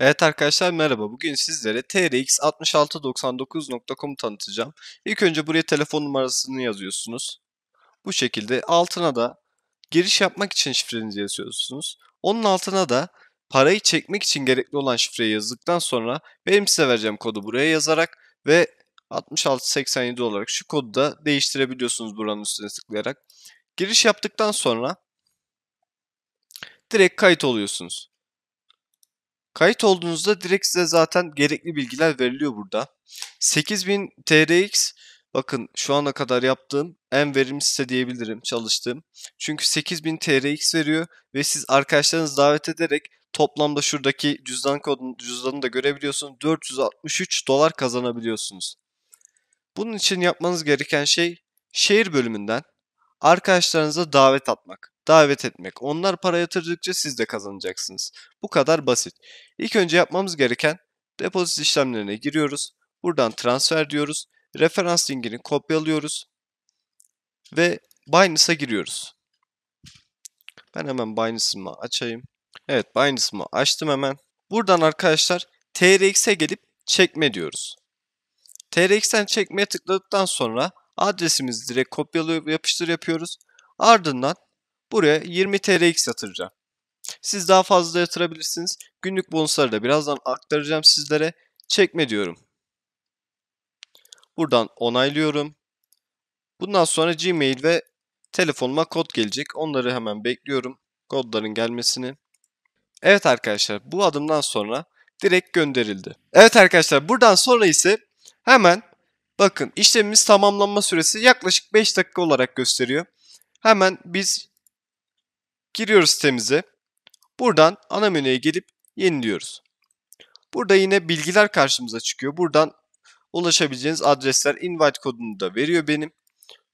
Evet arkadaşlar merhaba. Bugün sizlere TRX 6699.com'u tanıtacağım. İlk önce buraya telefon numarasını yazıyorsunuz. Bu şekilde altına da giriş yapmak için şifrenizi yazıyorsunuz. Onun altına da parayı çekmek için gerekli olan şifreyi yazdıktan sonra benim size vereceğim kodu buraya yazarak ve 6687 olarak şu kodu da değiştirebiliyorsunuz buranın üstüne tıklayarak. Giriş yaptıktan sonra direkt kayıt oluyorsunuz. Kayıt olduğunuzda direkt size zaten gerekli bilgiler veriliyor burada. 8000 TRX bakın şu ana kadar yaptığım en verimli site diyebilirim çalıştığım. Çünkü 8000 TRX veriyor ve siz arkadaşlarınızı davet ederek toplamda şuradaki cüzdan kodunu, cüzdanını da görebiliyorsunuz. 463 dolar kazanabiliyorsunuz. Bunun için yapmanız gereken şey şehir bölümünden arkadaşlarınıza davet atmak davet etmek. Onlar para yatırdıkça siz de kazanacaksınız. Bu kadar basit. İlk önce yapmamız gereken depozit işlemlerine giriyoruz. Buradan transfer diyoruz. Referans linkini kopyalıyoruz. Ve Binance'a giriyoruz. Ben hemen Binance'ımı açayım. Evet Binance'ımı açtım hemen. Buradan arkadaşlar TRX'e gelip çekme diyoruz. TRX'ten çekmeye tıkladıktan sonra adresimizi direkt kopyalıyor yapıştır yapıyoruz. Ardından Buraya 20 TRX yatıracağım. Siz daha fazla yatırabilirsiniz. Günlük bonusları da birazdan aktaracağım sizlere. Çekme diyorum. Buradan onaylıyorum. Bundan sonra Gmail ve telefonuma kod gelecek. Onları hemen bekliyorum. Kodların gelmesini. Evet arkadaşlar bu adımdan sonra direkt gönderildi. Evet arkadaşlar buradan sonra ise hemen bakın işlemimiz tamamlanma süresi yaklaşık 5 dakika olarak gösteriyor. Hemen biz Giriyoruz sitemize. Buradan ana menüye gelip yeniliyoruz. Burada yine bilgiler karşımıza çıkıyor. Buradan ulaşabileceğiniz adresler invite kodunu da veriyor benim.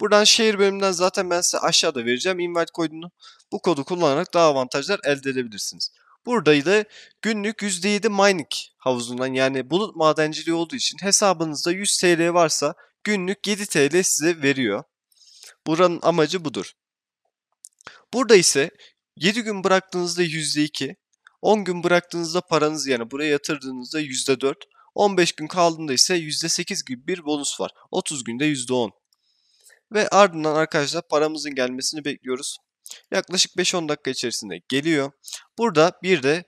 Buradan şehir bölümünden zaten ben size aşağıda vereceğim invite kodunu. Bu kodu kullanarak daha avantajlar elde edebilirsiniz. Burada da günlük %7 mining havuzundan yani bulut madenciliği olduğu için hesabınızda 100 TL varsa günlük 7 TL size veriyor. Buranın amacı budur. Burada ise 7 gün bıraktığınızda %2, 10 gün bıraktığınızda paranız yani buraya yatırdığınızda %4, 15 gün kaldığında ise %8 gibi bir bonus var. 30 günde %10. Ve ardından arkadaşlar paramızın gelmesini bekliyoruz. Yaklaşık 5-10 dakika içerisinde geliyor. Burada bir de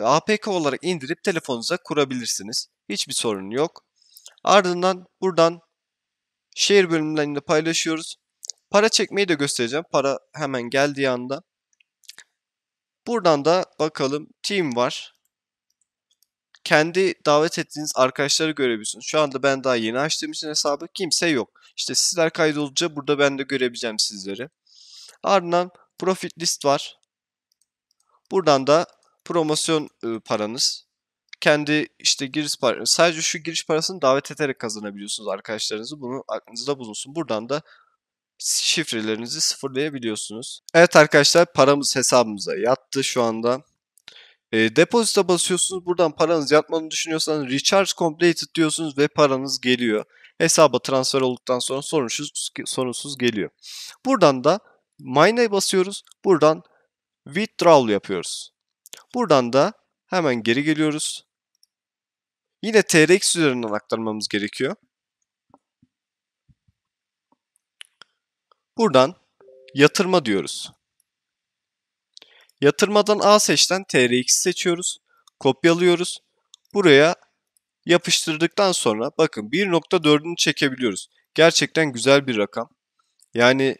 APK olarak indirip telefonunuza kurabilirsiniz. Hiçbir sorun yok. Ardından buradan share bölümlerinde paylaşıyoruz. Para çekmeyi de göstereceğim. Para hemen geldiği anda. Buradan da bakalım team var. Kendi davet ettiğiniz arkadaşları görebiliyorsunuz. Şu anda ben daha yeni açtığım için hesabı kimse yok. İşte sizler kaydolunca burada ben de görebileceğim sizleri. Ardından profit list var. Buradan da promosyon ıı, paranız. Kendi işte giriş parası. Sadece şu giriş parasını davet ederek kazanabiliyorsunuz arkadaşlarınızı. Bunu aklınızda bulunsun. Buradan da şifrelerinizi sıfırlayabiliyorsunuz. Evet arkadaşlar paramız hesabımıza yattı şu anda. E, depozita basıyorsunuz. Buradan paranız yatmanı düşünüyorsanız recharge completed diyorsunuz ve paranız geliyor. Hesaba transfer olduktan sonra sorunsuz, sorunsuz geliyor. Buradan da mine'e basıyoruz. Buradan withdrawal yapıyoruz. Buradan da hemen geri geliyoruz. Yine TRX üzerinden aktarmamız gerekiyor. Buradan yatırma diyoruz. Yatırmadan A seçten TRX seçiyoruz. Kopyalıyoruz. Buraya yapıştırdıktan sonra bakın 1.4'ünü çekebiliyoruz. Gerçekten güzel bir rakam. Yani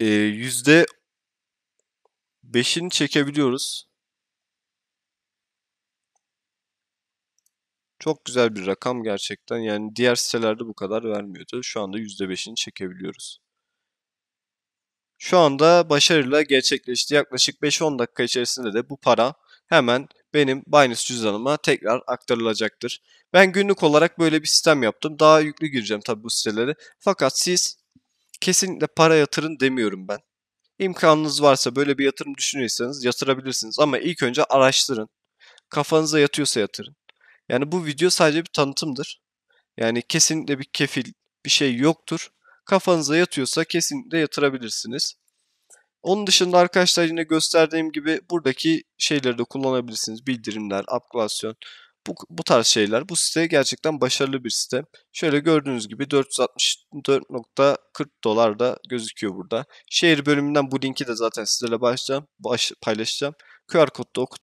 e, yüzde %5'ini çekebiliyoruz. Çok güzel bir rakam gerçekten. Yani diğer sitelerde bu kadar vermiyordu. Şu anda %5'ini çekebiliyoruz. Şu anda başarıyla gerçekleşti. Yaklaşık 5-10 dakika içerisinde de bu para hemen benim Binance cüzdanıma tekrar aktarılacaktır. Ben günlük olarak böyle bir sistem yaptım. Daha yüklü gireceğim tabii bu sitelere. Fakat siz kesinlikle para yatırın demiyorum ben. İmkanınız varsa böyle bir yatırım düşünüyorsanız yatırabilirsiniz ama ilk önce araştırın. Kafanıza yatıyorsa yatırın. Yani bu video sadece bir tanıtımdır. Yani kesinlikle bir kefil bir şey yoktur kafanıza yatıyorsa kesinlikle yatırabilirsiniz. Onun dışında arkadaşlar yine gösterdiğim gibi buradaki şeyleri de kullanabilirsiniz. Bildirimler, aplikasyon bu, bu tarz şeyler. Bu site gerçekten başarılı bir site. Şöyle gördüğünüz gibi 464.40 dolar da gözüküyor burada. Şehir bölümünden bu linki de zaten sizlerle baş, paylaşacağım. QR er kodu okut,